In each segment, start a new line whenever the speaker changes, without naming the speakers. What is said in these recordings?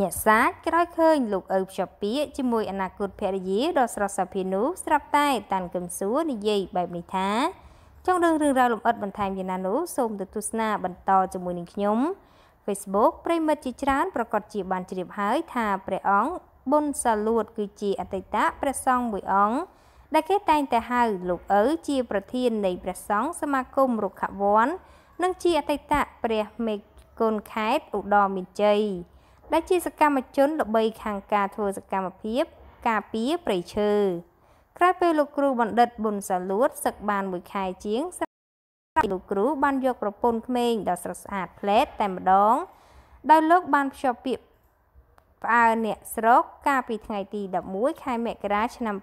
អ្នកសាចក្រោយឃើញ លោកឪភ្ជាប់ពាក្យជាមួយអនាគតភរិយាដ៏ស្រស់សាភានោះស្រាប់តែតានកឹមសួរនិយាយបែបនេះថា ចង់ដឹងរឿងរ៉ាវលម្អិតបន្ថែមយ៉ាងណានោះសូមទៅទស្សនាបន្តជាមួយនឹងខ្ញុំ Facebook ប្រិមិត្តជាច្រើនប្រកាសជាបានជ្រាបហើយថាព្រះអង្គប៊ុនសាលួត គឺជាអតីតព្រះសង្ឃមួយអង្គដែលគេតែងតែហៅលោកឪជាប្រធាននៃព្រះសង្ឃសមាគមរុក្ខវ័ននិងជាអតីតព្រះមេគុណខេត្តឧត្តរមានជ័យដែលជាសកម្មជន ល្បីខាងការធ្វើសកម្មភាព ការពារព្រៃឈើក្រោយពេលលោកគ្រូបណ្ឌិតប៊ុនសាលួតសឹកបានមួយខែជាង ស្រាប់លោកគ្រូបានយកប្រពន្ធក្មេងដ៏ស្រស់ស្អាតផ្លែតតែម្ដង ដោយលោកបានភ្ជាប់ពាក្យផ្អើអ្នកស្រុកកាលពីថ្ងៃទី11ខែមករា ឆ្នាំ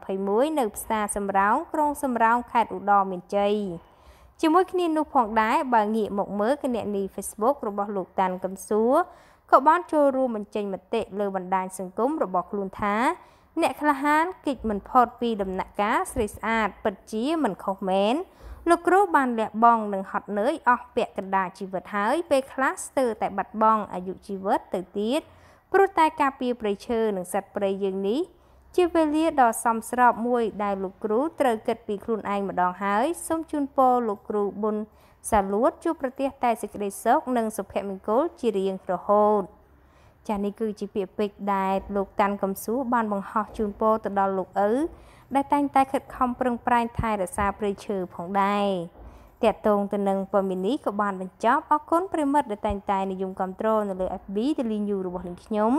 2021នៅផ្សារសំរោងក្រុងសំរោងខេត្តឧត្តរមានជ័យជាមួយគ្នានោះផងដែរបើងាកមកមើលគណនី Facebook របស់លោកតាន់កំសួរក៏បានចូលរួមបញ្ចេញមតិលើបណ្ដាញសង្គមរបស់ខ្លួនថា អ្នកក្លាហានគិតមិនផុតពីដំណាក់កាលស្រីស្អាតពិតជាមិនខុសមែនលោកគ្រូបានលះបង់និងហត់នឿយអស់ពាក់កណ្ដាលជីវិតហើយពេលខ្លះស្ទើរតែបាត់បង់អាយុជីវិតទៅទៀតព្រោះតែការពារប្រៃឈើនិងសត្វព្រៃយើងនេះជាវេលាដ៏សមស្របមួយដែលលោកគ្រូត្រូវគិតពីខ្លួនឯងម្ដងហើយសូមជូនពរលោកគ្រូប៊ុនសាលួតជួបប្រទះតែសេចក្តីសុខនិងសុភមង្គលជារៀងរហូតចានេះគឺជាពាក្យពេចន៍ដែលលោកតាន់កំសួរបានបង្ហោះជូនពរទៅដល់លោកឪដែលតែងតែខិតខំប្រឹងប្រែងថែរក្សាព្រៃឈើផងដែរតាក់ទងទៅនឹងព័ត៌មាននេះក៏បានបញ្ចប់អរគុណប្រិមិត្តដែលតែងតែនិយមគ្រប់គ្រងនៅលើ FB ទលីញូរបស់នឹងខ្ញុំ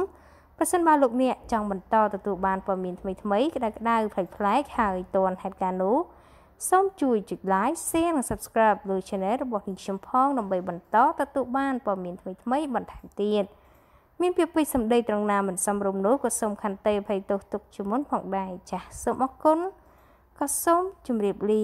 ប្រសិនបើលោកអ្នកចង់បន្តទទួលបានព័ត៌មានថ្មីៗក្តៅៗប្លែកៗហើយទាន់ហេតុការណ៍នោះសូមជួយចុច like share និង subscribe លើ channel របស់ខ្ញុំផងដើម្បីបន្តទទួលបានព័ត៌មានថ្មីៗបន្ថែមទៀតមានពាក្យពេចន៍សម្ដីត្រង់ណាមិនសមរម្យនោះក៏សូមខន្តីអភ័យទោសទុកជាមុនផងដែរចាសសូមអរគុណក៏សូមជម្រាបលា